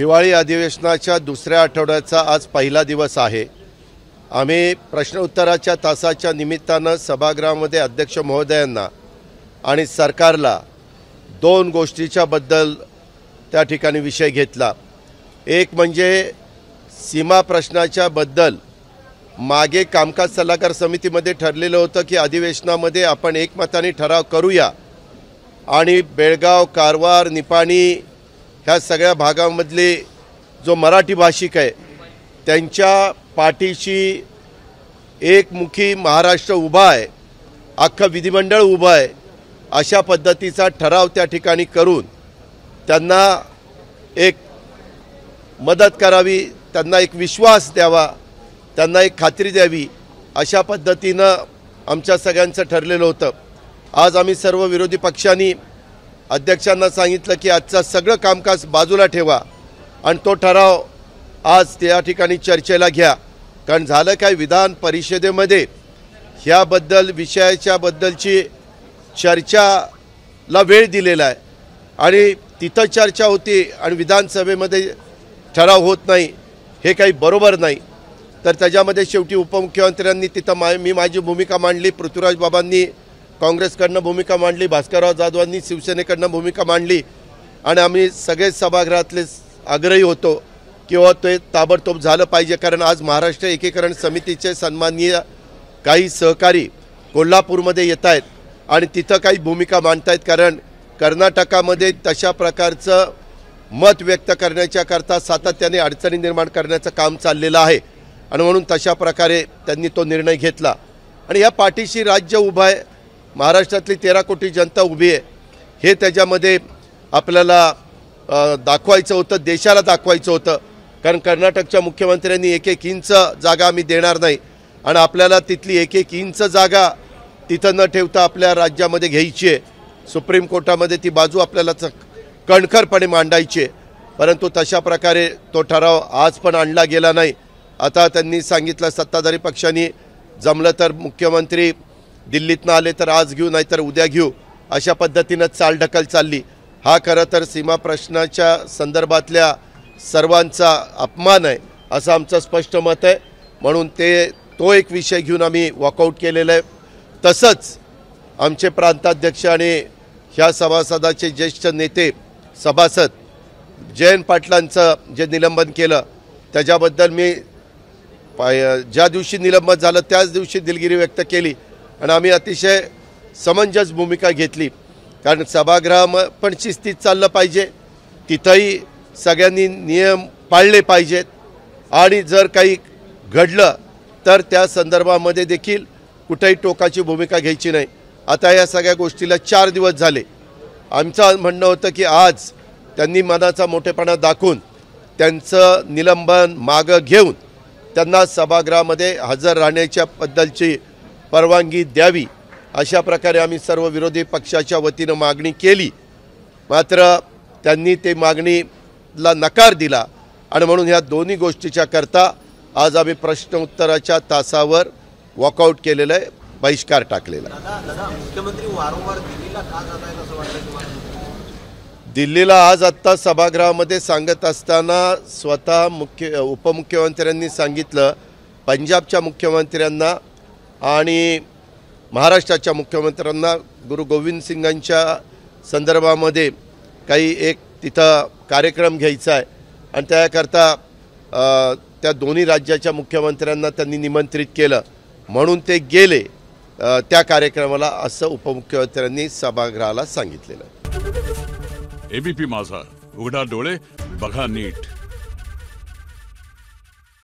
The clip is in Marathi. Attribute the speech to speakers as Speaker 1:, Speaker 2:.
Speaker 1: हिवाळी अधिवेशनाच्या दुसऱ्या आठवड्याचा आज पहिला दिवस आहे आम्ही प्रश्न उत्तराच्या तासाच्या निमित्तानं सभागृहामध्ये अध्यक्ष महोदयांना आणि सरकारला दोन गोष्टीच्याबद्दल त्या ठिकाणी विषय घेतला एक म्हणजे सीमा प्रश्नाच्याबद्दल मागे कामकाज सल्लागार समितीमध्ये ठरलेलं होतं की अधिवेशनामध्ये आपण एकमताने ठराव करूया आणि बेळगाव कारवार निपाणी ह्या सगळ्या भागामधले जो मराठी भाषिक आहे त्यांच्या पाठीशी एकमुखी महाराष्ट्र उभा आहे अख्खं विधिमंडळ उभं आहे अशा पद्धतीचा ठराव त्या ठिकाणी करून त्यांना एक मदत करावी त्यांना एक विश्वास द्यावा त्यांना एक खात्री द्यावी अशा पद्धतीनं आमच्या सगळ्यांचं ठरलेलं होतं आज आम्ही सर्व विरोधी पक्षांनी अध्यक्षांना सांगितलं की आजचं सगळं कामकाज बाजूला ठेवा आणि तो ठराव आज त्या ठिकाणी चर्चेला घ्या कारण झालं काय विधान परिषदेमध्ये ह्याबद्दल विषयाच्याबद्दलची चर्चाला वेळ दिलेला आहे आणि तिथं चर्चा होती आणि विधानसभेमध्ये ठराव होत नाही हे काही बरोबर नाही तर त्याच्यामध्ये शेवटी उपमुख्यमंत्र्यांनी तिथं मा मी माझी भूमिका मांडली पृथ्वीराजबाबांनी बाबांनी काँग्रेसकडनं भूमिका मांडली भास्करराव जाधवांनी शिवसेनेकडनं भूमिका मांडली आणि आम्ही सगळेच सभागृहातले आग्रही होतो किंवा ते ताबडतोब झालं पाहिजे कारण आज महाराष्ट्र एकीकरण समितीचे सन्माननीय काही सहकारी कोल्हापूरमध्ये येत आहेत आणि तिथं काही भूमिका मांडतायत कारण कर्नाटकामध्ये तशा प्रकारचं मत व्यक्त करण्याच्याकरता सातत्याने अडचणी निर्माण करण्याचं काम चाललेलं आहे आणि म्हणून तशा प्रकारे त्यांनी तो निर्णय घेतला आणि या पाठीशी राज्य उभं आहे महाराष्ट्रातली तेरा कोटी जनता उभी आहे हे त्याच्यामध्ये आपल्याला दाखवायचं होतं देशाला दाखवायचं होतं कारण कर्नाटकच्या मुख्यमंत्र्यांनी एक एक इंच जागा आम्ही देणार नाही आणि आपल्याला तिथली एक एक इंच जागा तिथं न ठेवता आपल्या राज्यामध्ये घ्यायची आहे सुप्रीम कोर्टामध्ये ती बाजू आपल्याला च कणखरपणे मांडायची आहे परंतु तशा प्रकारे तो ठराव आज पण आणला गेला नाही आता त्यांनी सांगितलं सत्ताधारी पक्षांनी जमलं तर मुख्यमंत्री दिल्लीतनं आले तर आज घेऊ नाहीतर उद्या घेऊ अशा पद्धतीनं चालढकल चालली हा खरं तर सीमा प्रश्नाच्या संदर्भातल्या सर्वांचा अपमान आहे असं आमचं स्पष्ट मत आहे म्हणून ते तो एक विषय घेऊन आम्ही वॉकआउट केलेलं आहे तसंच आमचे प्रांताध्यक्ष आणि ह्या सभासदाचे ज्येष्ठ नेते सभासद जयंत पाटलांचं जे निलंबन केलं त्याच्याबद्दल मी ज्या दिवशी निलंबन झालं त्याच दिवशी दिलगिरी व्यक्त केली आणि आम्ही अतिशय समंजस भूमिका घेतली कारण सभागृहाम पण शिस्तीत चाललं पाहिजे तिथंही सगळ्यांनी नियम पाळले पाहिजेत आणि जर काही घडलं तर त्या संदर्भामध्ये देखील कुठेही टोकाची भूमिका घ्यायची नाही आता या सगळ्या गोष्टीला चार दिवस झाले आमचं म्हणणं होतं की आज त्यांनी मनाचा मोठेपणा दाखवून त्यांचं निलंबन मागं घेऊन त्यांना सभागृहामध्ये हजर राहण्याच्या बद्दलची परवानगी द्यावी अशा प्रकारे आम्ही सर्व विरोधी पक्षाच्या वतीनं मागणी केली मात्र त्यांनी ते मागणीला नकार दिला आणि म्हणून ह्या दोन्ही गोष्टीच्या करता आज आम्ही प्रश्नोत्तराच्या तासावर वॉकआउट केलेलं आहे बहिष्कार टाकलेला दिल्लीला आज आत्ता सभागृहामध्ये सांगत असताना स्वतः मुख्य उपमुख्यमंत्र्यांनी सांगितलं पंजाबच्या मुख्यमंत्र्यांना आणि महाराष्ट्राच्या मुख्यमंत्र्यांना गुरु गोविंद सिंगांच्या संदर्भामध्ये काही एक तिथं कार्यक्रम घ्यायचा आहे आणि त्याकरता त्या दोन्ही राज्याच्या मुख्यमंत्र्यांना त्यांनी निमंत्रित केलं म्हणून ते गेले त्या कार्यक्रमाला असं उपमुख्यमंत्र्यांनी सभागृहाला सांगितलेलं एबीपी माझा उघडा डोळे बघा नीट